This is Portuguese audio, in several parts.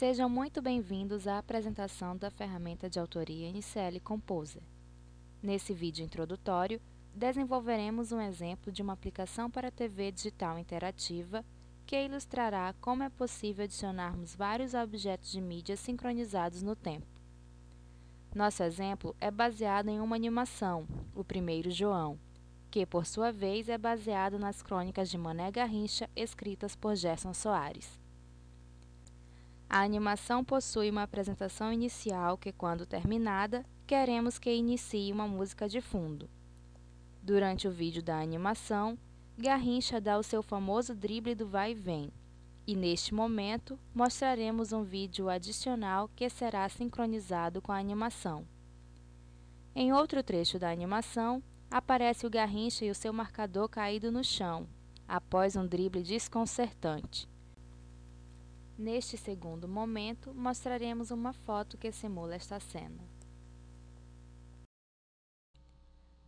Sejam muito bem-vindos à apresentação da ferramenta de autoria NCL Composer. Nesse vídeo introdutório, desenvolveremos um exemplo de uma aplicação para TV digital interativa que ilustrará como é possível adicionarmos vários objetos de mídia sincronizados no tempo. Nosso exemplo é baseado em uma animação, o primeiro João, que por sua vez é baseado nas crônicas de Mané Garrincha escritas por Gerson Soares. A animação possui uma apresentação inicial que, quando terminada, queremos que inicie uma música de fundo. Durante o vídeo da animação, Garrincha dá o seu famoso drible do vai e vem, e neste momento mostraremos um vídeo adicional que será sincronizado com a animação. Em outro trecho da animação, aparece o Garrincha e o seu marcador caído no chão, após um drible desconcertante. Neste segundo momento, mostraremos uma foto que simula esta cena.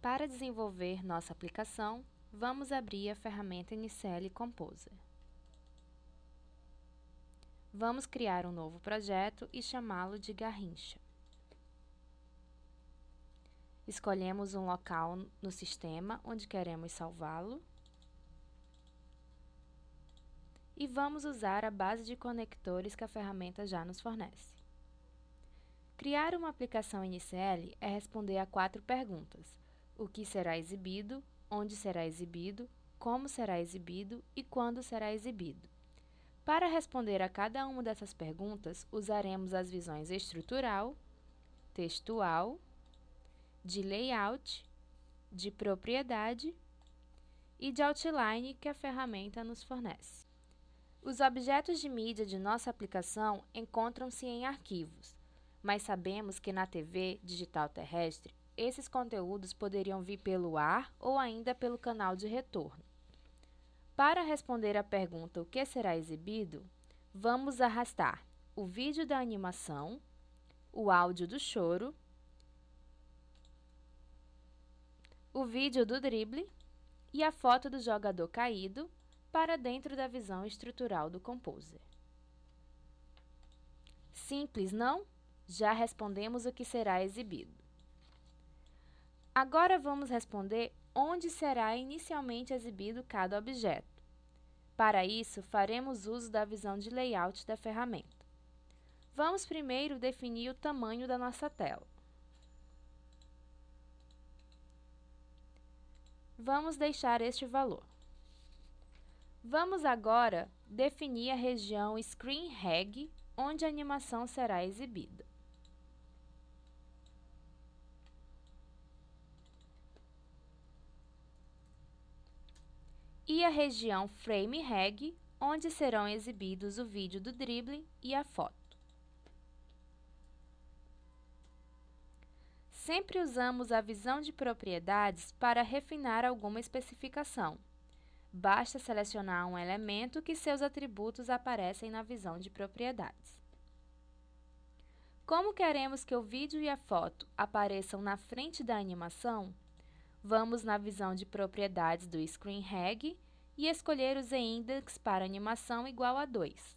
Para desenvolver nossa aplicação, vamos abrir a ferramenta NCL Composer. Vamos criar um novo projeto e chamá-lo de Garrincha. Escolhemos um local no sistema onde queremos salvá-lo e vamos usar a base de conectores que a ferramenta já nos fornece. Criar uma aplicação NCL é responder a quatro perguntas: o que será exibido, onde será exibido, como será exibido e quando será exibido. Para responder a cada uma dessas perguntas, usaremos as visões estrutural, textual, de layout, de propriedade e de outline que a ferramenta nos fornece. Os objetos de mídia de nossa aplicação encontram-se em arquivos, mas sabemos que na TV digital terrestre esses conteúdos poderiam vir pelo ar ou ainda pelo canal de retorno. Para responder à pergunta o que será exibido, vamos arrastar o vídeo da animação, o áudio do choro, o vídeo do drible e a foto do jogador caído para dentro da visão estrutural do composer. Simples, não? Já respondemos o que será exibido. Agora vamos responder onde será inicialmente exibido cada objeto. Para isso, faremos uso da visão de layout da ferramenta. Vamos primeiro definir o tamanho da nossa tela. Vamos deixar este valor. Vamos agora definir a região Screen Reg, onde a animação será exibida. E a região Frame Reg, onde serão exibidos o vídeo do drible e a foto. Sempre usamos a visão de propriedades para refinar alguma especificação. Basta selecionar um elemento que seus atributos aparecem na visão de propriedades. Como queremos que o vídeo e a foto apareçam na frente da animação? Vamos na visão de propriedades do Screen Reg e escolher o Z-index para animação igual a 2.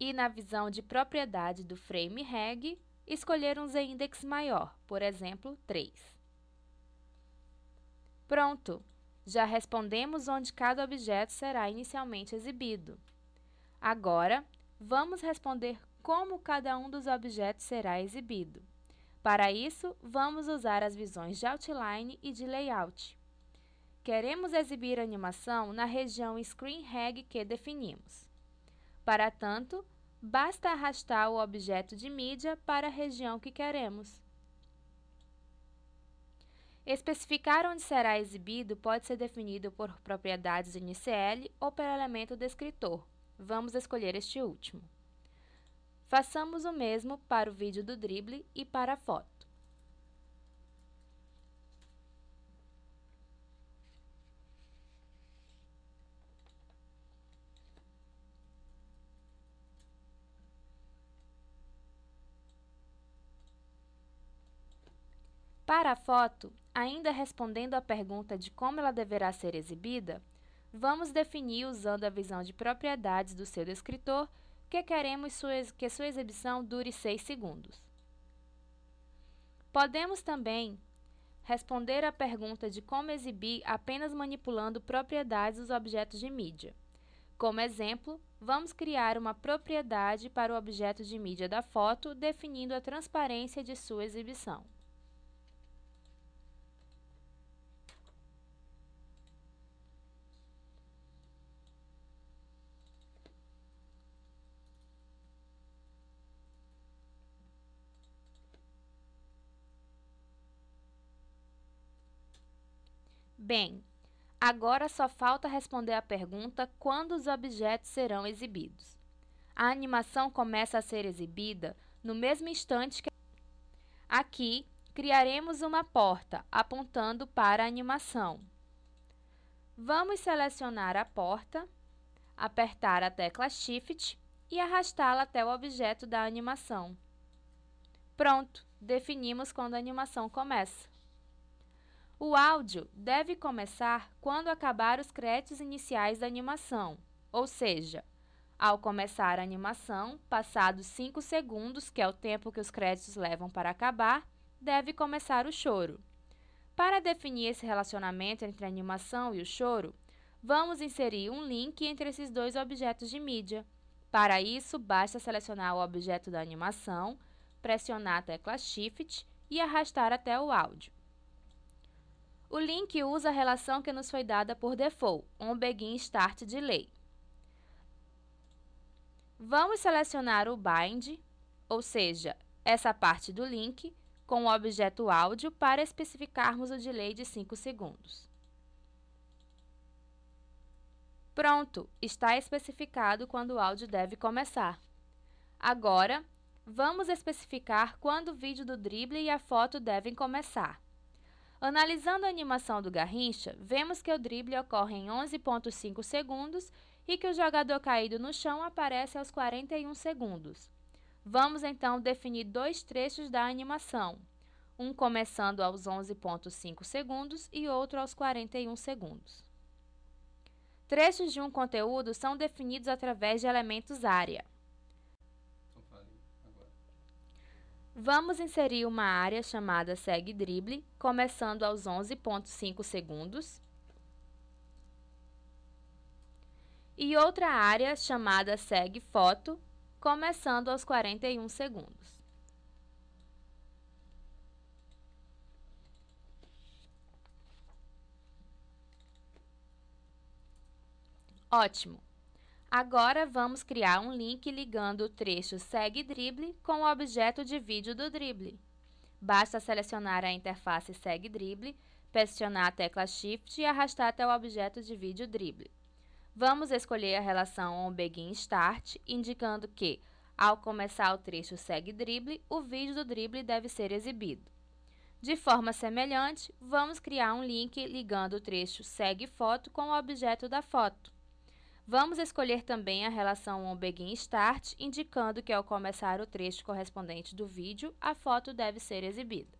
E na visão de propriedade do Frame Reg, escolher um Z-index maior, por exemplo, 3. Pronto! Já respondemos onde cada objeto será inicialmente exibido. Agora, vamos responder como cada um dos objetos será exibido. Para isso, vamos usar as visões de Outline e de Layout. Queremos exibir a animação na região Screen Reg que definimos. Para tanto, basta arrastar o objeto de mídia para a região que queremos. Especificar onde será exibido pode ser definido por propriedades NCL ou pelo elemento descritor. Vamos escolher este último. Façamos o mesmo para o vídeo do drible e para a foto. Para a foto, Ainda respondendo à pergunta de como ela deverá ser exibida, vamos definir usando a visão de propriedades do seu descritor que queremos que sua exibição dure 6 segundos. Podemos também responder à pergunta de como exibir apenas manipulando propriedades dos objetos de mídia. Como exemplo, vamos criar uma propriedade para o objeto de mídia da foto, definindo a transparência de sua exibição. Bem, agora só falta responder a pergunta quando os objetos serão exibidos. A animação começa a ser exibida no mesmo instante que. Aqui, criaremos uma porta apontando para a animação. Vamos selecionar a porta, apertar a tecla Shift e arrastá-la até o objeto da animação. Pronto, definimos quando a animação começa. O áudio deve começar quando acabar os créditos iniciais da animação, ou seja, ao começar a animação, passados 5 segundos, que é o tempo que os créditos levam para acabar, deve começar o choro. Para definir esse relacionamento entre a animação e o choro, vamos inserir um link entre esses dois objetos de mídia. Para isso, basta selecionar o objeto da animação, pressionar a tecla Shift e arrastar até o áudio. O link usa a relação que nos foi dada por default, um begin start delay. Vamos selecionar o bind, ou seja, essa parte do link, com o objeto áudio para especificarmos o delay de 5 segundos. Pronto, está especificado quando o áudio deve começar. Agora, vamos especificar quando o vídeo do drible e a foto devem começar. Analisando a animação do Garrincha, vemos que o drible ocorre em 11,5 segundos e que o jogador caído no chão aparece aos 41 segundos. Vamos então definir dois trechos da animação, um começando aos 11,5 segundos e outro aos 41 segundos. Trechos de um conteúdo são definidos através de elementos área. Vamos inserir uma área chamada segue drible, começando aos 11.5 segundos. E outra área chamada segue foto, começando aos 41 segundos. Ótimo! Agora vamos criar um link ligando o trecho Segue Dribble com o objeto de vídeo do drible. Basta selecionar a interface Segue Dribble, pressionar a tecla Shift e arrastar até o objeto de vídeo drible. Vamos escolher a relação OnBeginStart, indicando que, ao começar o trecho Segue Dribble, o vídeo do drible deve ser exibido. De forma semelhante, vamos criar um link ligando o trecho Segue Foto com o objeto da foto. Vamos escolher também a relação on begin start, indicando que ao começar o trecho correspondente do vídeo, a foto deve ser exibida.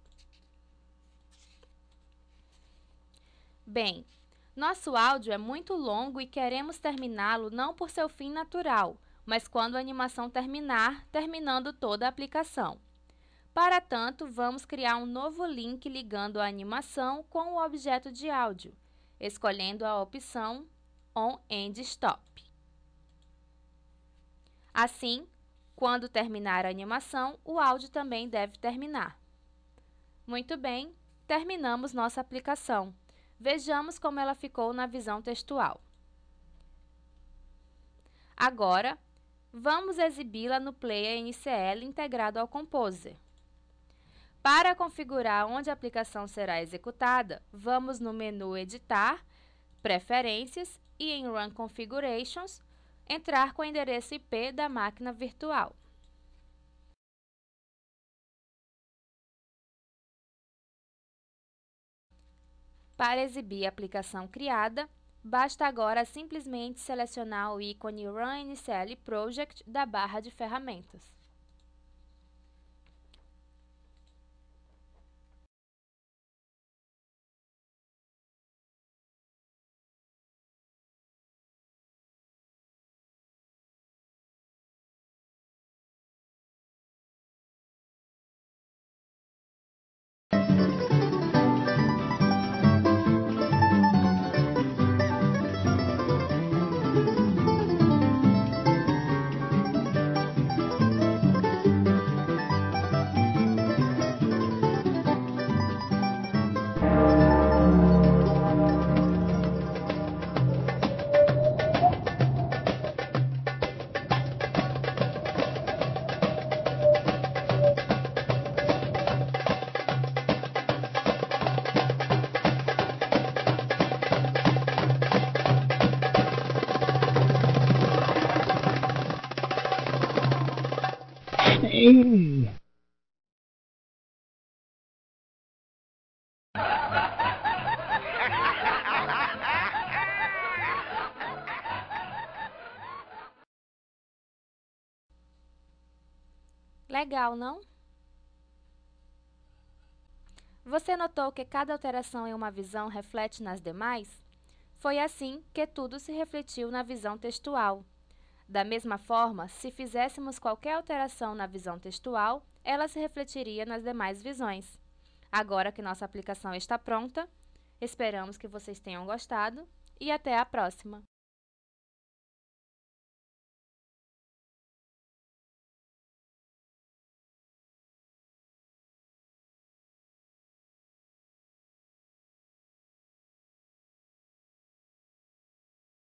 Bem, nosso áudio é muito longo e queremos terminá-lo não por seu fim natural, mas quando a animação terminar, terminando toda a aplicação. Para tanto, vamos criar um novo link ligando a animação com o objeto de áudio, escolhendo a opção on and stop. Assim, quando terminar a animação, o áudio também deve terminar. Muito bem, terminamos nossa aplicação. Vejamos como ela ficou na visão textual. Agora, vamos exibi-la no Player NCL integrado ao Composer. Para configurar onde a aplicação será executada, vamos no menu Editar Preferências e em Run Configurations, entrar com o endereço IP da máquina virtual. Para exibir a aplicação criada, basta agora simplesmente selecionar o ícone Run NCL Project da barra de ferramentas. Legal, não? Você notou que cada alteração em uma visão reflete nas demais? Foi assim que tudo se refletiu na visão textual, da mesma forma, se fizéssemos qualquer alteração na visão textual, ela se refletiria nas demais visões. Agora que nossa aplicação está pronta, esperamos que vocês tenham gostado e até a próxima!